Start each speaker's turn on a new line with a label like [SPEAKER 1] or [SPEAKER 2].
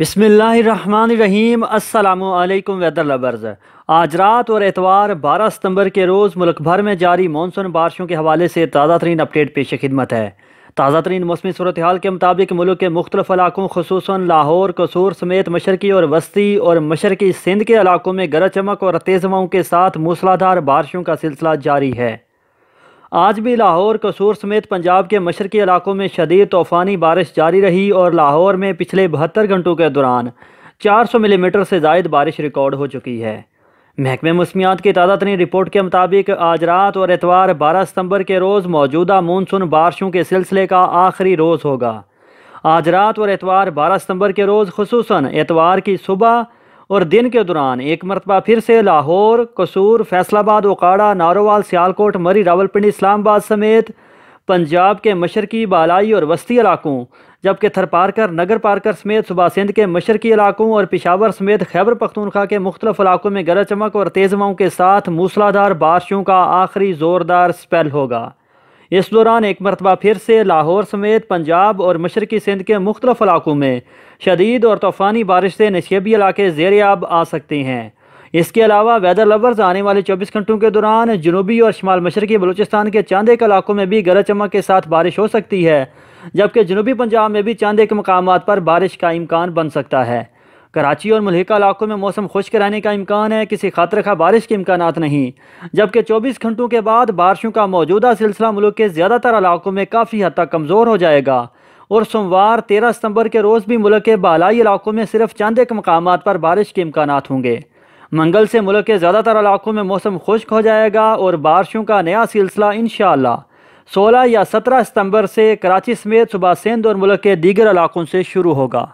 [SPEAKER 1] बिसमीम अल्लाम weather lovers आज रात और एतवार 12 सितंबर के रोज़ मुल्क भर में जारी मानसून बारिशों के हवाले से ताज़ा तरीन अपडेट पेश खिदमत है ताज़ा तरीन मौसमी सूरत हाल के मुताबिक मुल्क के मुख्तलिफ इलाकों खसूस लाहौर कसूर समेत मशरकी और वस्ती और मशरकी सिंध के इलाकों में गरज चमक और तेज़ हवाओं के साथ मूसलाधार बारिशों का सिलसिला जारी है आज भी लाहौर कसूर समेत पंजाब के मशरकी इलाकों में शदीद तूफ़ानी बारिश जारी रही और लाहौर में पिछले बहत्तर घंटों के दौरान 400 मीटर से जायद बारिश रिकॉर्ड हो चुकी है महकमे मौसमियात की ताज़ा तरीन रिपोर्ट के मुताबिक आज रात और एतवार 12 सितंबर के रोज़ मौजूदा मानसून बारिशों के सिलसिले का आखिरी रोज़ होगा आज रात और एतवार 12 सितंबर के रोज़ खसूस एतवार की सुबह और दिन के दौरान एक मरतबा फिर से लाहौर कसूर फैसलाबाद ओकाड़ा नारोवाल सियालकोट मरी रावलपिंडी इस्लामाबाद समेत पंजाब के मशरकी बालाई और वस्ती इलाकों जबकि थरपारकर नगर पारकर समेत सुबह सिंध के मशरकी इलाकों और पिशावर समेत खैबर पख्तूनखा के मुख्तलिफ इलाकों में गरज चमक और तेज़ हवाओं के साथ मूसलाधार बारिशों का आखिरी ज़ोरदार स्पेल होगा इस दौरान एक मरतबा फिर से लाहौर समेत पंजाब और मशरकी सिंध के मुख्तलिफ इलाकों में शदीद और तूफ़ानी बारिश से नशेबी इलाके जेर आब आ सकते हैं इसके अलावा वेदर लवर्स आने वाले 24 घंटों के दौरान जनूबी और शमाल मशरकी बलूचिस्तान के चांदे के इलाकों में भी गरज चमक के साथ बारिश हो सकती है जबकि जनूबी पंजाब में भी चांदे के मकाम पर बारिश का इम्कान बन सकता है कराची और मलहिका इलाकों में मौसम खुश्क रहने का इम्कान है किसी खतरे का बारिश के इम्कान नहीं जबकि चौबीस घंटों के बाद बारिशों का मौजूदा सिलसिला मुल्क के ज़्यादातर इलाकों में काफ़ी हद तक कमज़ोर हो जाएगा और सोमवार तेरह सितंबर के रोज़ भी मुल्क के बालाई इलाकों में सिर्फ चंद एक मकाम पर बारिश के इम्कान होंगे मंगल से मुल्क के ज़्यादातर इलाकों में मौसम खुश्क हो जाएगा और बारिशों का नया सिलसिला इन सोलह या सत्रह सितंबर से कराची समेत सुबह सिंध और मुल्क के दीगर इलाकों से शुरू होगा